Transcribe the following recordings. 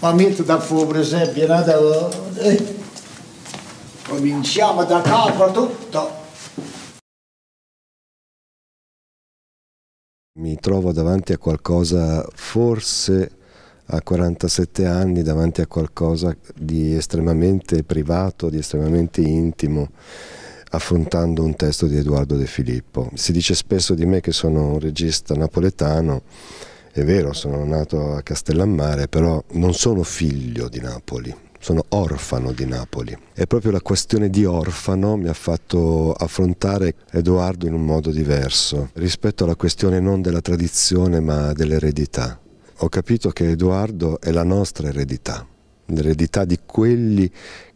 Ma metto da fuori per esempio, no? da... Eh. cominciamo da capo tutto. Mi trovo davanti a qualcosa, forse a 47 anni, davanti a qualcosa di estremamente privato, di estremamente intimo affrontando un testo di Edoardo De Filippo. Si dice spesso di me che sono un regista napoletano, è vero, sono nato a Castellammare, però non sono figlio di Napoli, sono orfano di Napoli e proprio la questione di orfano mi ha fatto affrontare Edoardo in un modo diverso rispetto alla questione non della tradizione ma dell'eredità. Ho capito che Edoardo è la nostra eredità, l'eredità di quelli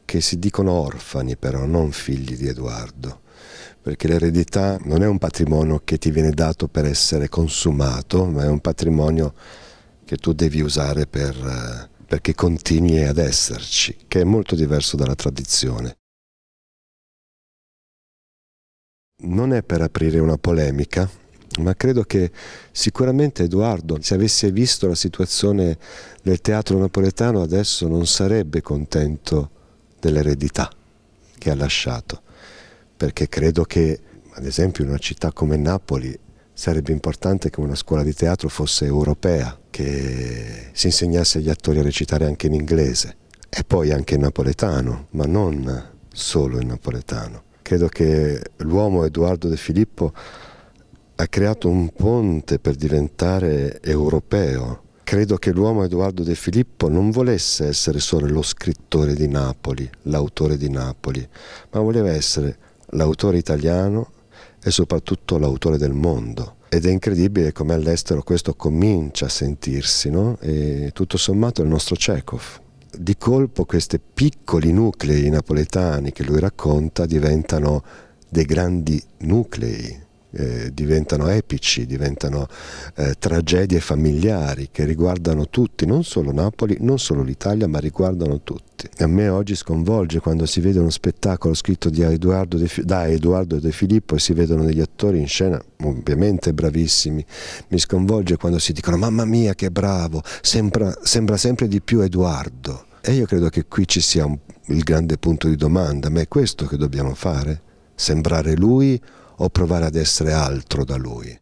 che si dicono orfani però, non figli di Edoardo, perché l'eredità non è un patrimonio che ti viene dato per essere consumato, ma è un patrimonio che tu devi usare per, eh, perché continui ad esserci, che è molto diverso dalla tradizione. Non è per aprire una polemica, ma credo che sicuramente Edoardo, se avesse visto la situazione del teatro napoletano, adesso non sarebbe contento dell'eredità che ha lasciato, perché credo che ad esempio in una città come Napoli sarebbe importante che una scuola di teatro fosse europea, che si insegnasse agli attori a recitare anche in inglese e poi anche in napoletano, ma non solo in napoletano. Credo che l'uomo Edoardo De Filippo ha creato un ponte per diventare europeo credo che l'uomo Edoardo De Filippo non volesse essere solo lo scrittore di Napoli, l'autore di Napoli, ma voleva essere l'autore italiano e soprattutto l'autore del mondo. Ed è incredibile come all'estero questo comincia a sentirsi, no? E tutto sommato è il nostro Chekhov. Di colpo questi piccoli nuclei napoletani che lui racconta diventano dei grandi nuclei eh, diventano epici, diventano eh, tragedie familiari che riguardano tutti, non solo Napoli, non solo l'Italia, ma riguardano tutti. A me oggi sconvolge quando si vede uno spettacolo scritto Eduardo De, da Edoardo De Filippo e si vedono degli attori in scena ovviamente bravissimi. Mi sconvolge quando si dicono mamma mia che bravo, sembra, sembra sempre di più Edoardo. E io credo che qui ci sia un, il grande punto di domanda, ma è questo che dobbiamo fare? Sembrare lui o provare ad essere altro da lui.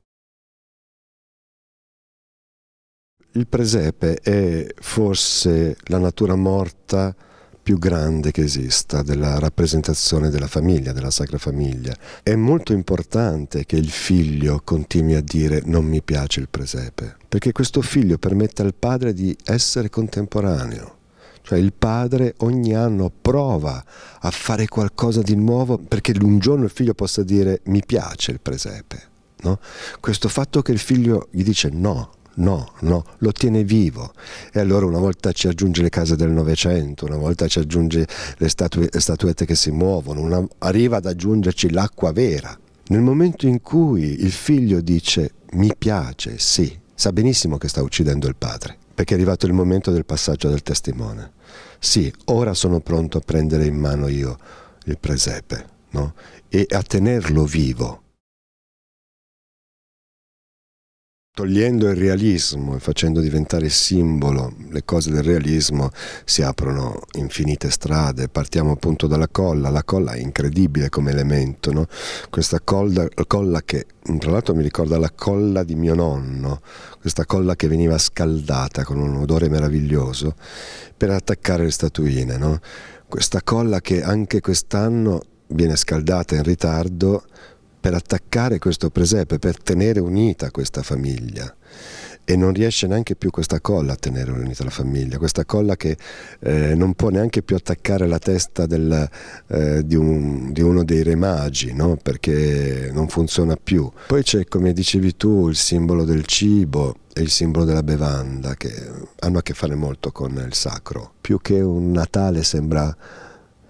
Il presepe è forse la natura morta più grande che esista della rappresentazione della famiglia, della Sacra Famiglia. È molto importante che il figlio continui a dire non mi piace il presepe, perché questo figlio permette al padre di essere contemporaneo cioè il padre ogni anno prova a fare qualcosa di nuovo perché un giorno il figlio possa dire mi piace il presepe. No? Questo fatto che il figlio gli dice no, no, no, lo tiene vivo. E allora una volta ci aggiunge le case del Novecento, una volta ci aggiunge le, statue, le statuette che si muovono, una, arriva ad aggiungerci l'acqua vera. Nel momento in cui il figlio dice mi piace, sì, sa benissimo che sta uccidendo il padre perché è arrivato il momento del passaggio del testimone. Sì, ora sono pronto a prendere in mano io il presepe no? e a tenerlo vivo Togliendo il realismo e facendo diventare simbolo le cose del realismo si aprono infinite strade, partiamo appunto dalla colla, la colla è incredibile come elemento, no? questa colla, colla che tra l'altro mi ricorda la colla di mio nonno, questa colla che veniva scaldata con un odore meraviglioso per attaccare le statuine, no? questa colla che anche quest'anno viene scaldata in ritardo per attaccare questo presepe, per tenere unita questa famiglia e non riesce neanche più questa colla a tenere unita la famiglia, questa colla che eh, non può neanche più attaccare la testa del, eh, di, un, di, uno dei re magi, no? perché non funziona più. Poi c'è, come dicevi tu, il simbolo del cibo e il simbolo della bevanda che hanno a che fare molto con il sacro, più che un Natale sembra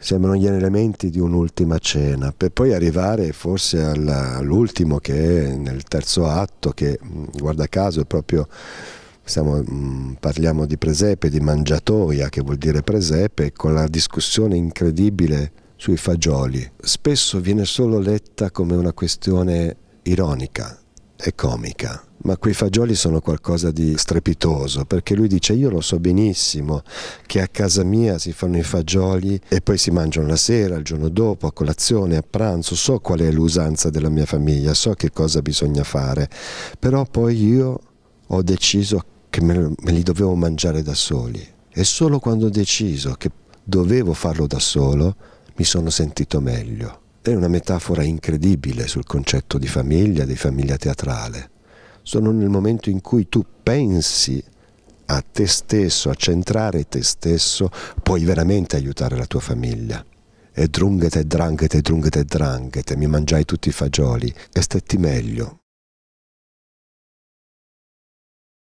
sembrano gli elementi di un'ultima cena, per poi arrivare forse all'ultimo che è nel terzo atto, che mm, guarda caso è proprio, stiamo, mm, parliamo di presepe, di mangiatoia, che vuol dire presepe, con la discussione incredibile sui fagioli. Spesso viene solo letta come una questione ironica, è comica. Ma quei fagioli sono qualcosa di strepitoso, perché lui dice io lo so benissimo che a casa mia si fanno i fagioli e poi si mangiano la sera, il giorno dopo, a colazione, a pranzo, so qual è l'usanza della mia famiglia, so che cosa bisogna fare, però poi io ho deciso che me li dovevo mangiare da soli e solo quando ho deciso che dovevo farlo da solo mi sono sentito meglio è una metafora incredibile sul concetto di famiglia, di famiglia teatrale. Sono nel momento in cui tu pensi a te stesso, a centrare te stesso, puoi veramente aiutare la tua famiglia. E drunghete, dranghete, drunghete, dranghete, mi mangiai tutti i fagioli e stetti meglio.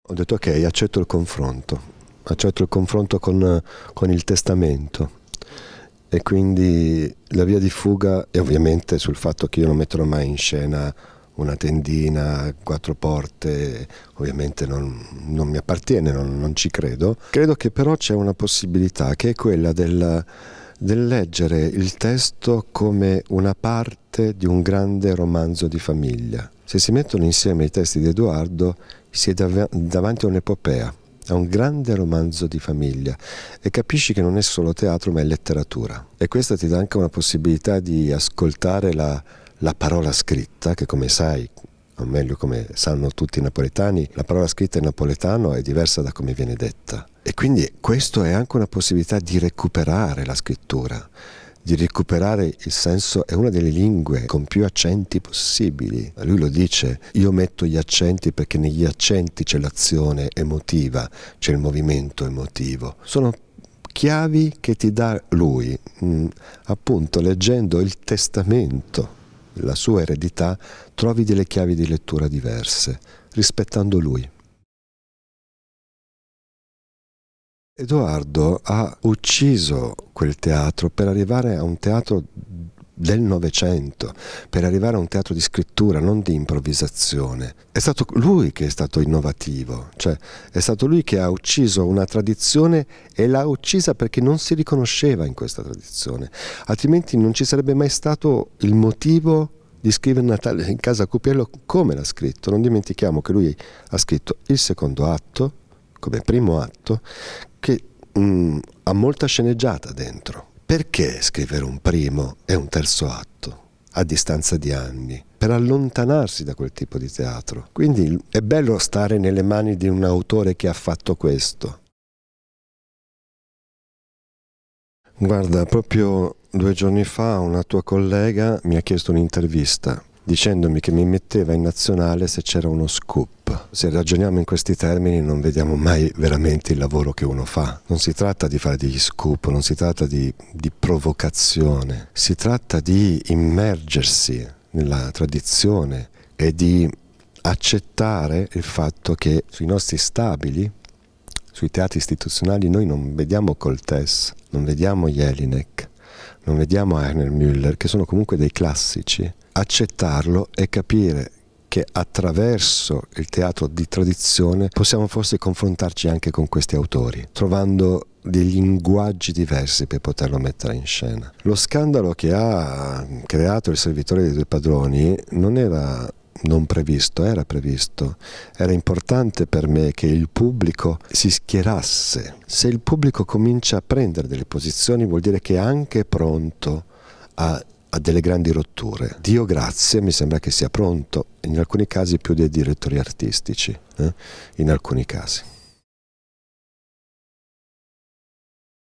Ho detto ok, accetto il confronto, accetto il confronto con, con il testamento e quindi la via di fuga è ovviamente sul fatto che io non metterò mai in scena una tendina, quattro porte, ovviamente non, non mi appartiene, non, non, ci credo. Credo che però c'è una possibilità che è quella del, del leggere il testo come una parte di un grande romanzo di famiglia. Se si mettono insieme i testi di Edoardo si è dav- davanti a un'epopea è un grande romanzo di famiglia e capisci che non è solo teatro ma è letteratura. E questa ti dà anche una possibilità di ascoltare la, la parola scritta, che come sai o meglio come sanno tutti i napoletani, la parola scritta in napoletano è diversa da come viene detta. E quindi questo è anche una possibilità di recuperare la scrittura di recuperare il senso, è una delle lingue con più accenti possibili. Lui lo dice, io metto gli accenti perché negli accenti c'è l'azione emotiva, c'è il movimento emotivo. Sono chiavi che ti dà lui, mh, mm, appunto leggendo il testamento, la sua eredità, trovi delle chiavi di lettura diverse, rispettando lui. Edoardo ha ucciso quel teatro per arrivare a un teatro del Novecento, per arrivare a un teatro di scrittura, non di improvvisazione. È stato lui che è stato innovativo, cioè è stato lui che ha ucciso una tradizione e l'ha uccisa perché non si riconosceva in questa tradizione, altrimenti non ci sarebbe mai stato il motivo di scrivere Natale in casa a Cupiello come l'ha scritto. Non dimentichiamo che lui ha scritto il secondo atto, come primo atto che mh, mm, ha molta sceneggiata dentro. Perché scrivere un primo e un terzo atto a distanza di anni? Per allontanarsi da quel tipo di teatro. Quindi è bello stare nelle mani di un autore che ha fatto questo. Guarda, proprio due giorni fa una tua collega mi ha chiesto un'intervista dicendomi che mi metteva in nazionale se c'era uno scoop. Se ragioniamo in questi termini non vediamo mai veramente il lavoro che uno fa. Non si tratta di fare degli scoop, non si tratta di, di provocazione, si tratta di immergersi nella tradizione e di accettare il fatto che sui nostri stabili, sui teatri istituzionali, noi non vediamo Coltes, non vediamo Jelinek, non vediamo Erner Müller, che sono comunque dei classici accettarlo e capire che attraverso il teatro di tradizione possiamo forse confrontarci anche con questi autori, trovando dei linguaggi diversi per poterlo mettere in scena. Lo scandalo che ha creato il servitore dei due padroni non era non previsto, era previsto. Era importante per me che il pubblico si schierasse. Se il pubblico comincia a prendere delle posizioni vuol dire che è anche pronto a a delle grandi rotture. Dio grazie mi sembra che sia pronto, in alcuni casi più dei direttori artistici, eh? in alcuni casi.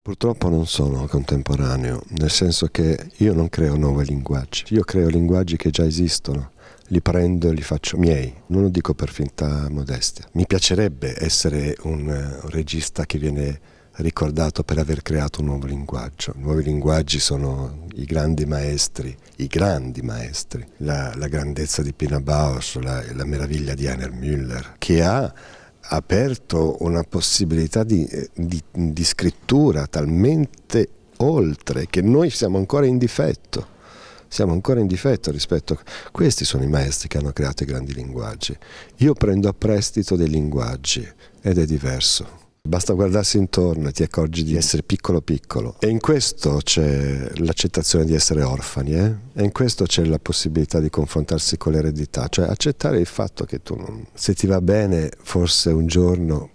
Purtroppo non sono contemporaneo, nel senso che io non creo nuovi linguaggi, io creo linguaggi che già esistono, li prendo e li faccio miei, non lo dico per finta modestia. Mi piacerebbe essere un, eh, un regista che viene ricordato per aver creato un nuovo linguaggio. I Nuovi linguaggi sono i grandi maestri, i grandi maestri, la, la grandezza di Pina Bausch, la, la meraviglia di Heiner Müller, che ha aperto una possibilità di, di, di scrittura talmente oltre che noi siamo ancora in difetto siamo ancora in difetto rispetto a questi sono i maestri che hanno creato i grandi linguaggi. Io prendo a prestito dei linguaggi ed è diverso. Basta guardarsi intorno e ti accorgi di essere piccolo piccolo. E in questo c'è l'accettazione di essere orfani, eh? e in questo c'è la possibilità di confrontarsi con l'eredità, cioè accettare il fatto che tu non... Se ti va bene, forse un giorno,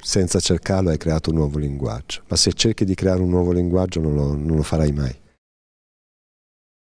senza cercarlo, hai creato un nuovo linguaggio, ma se cerchi di creare un nuovo linguaggio non lo, non lo farai mai.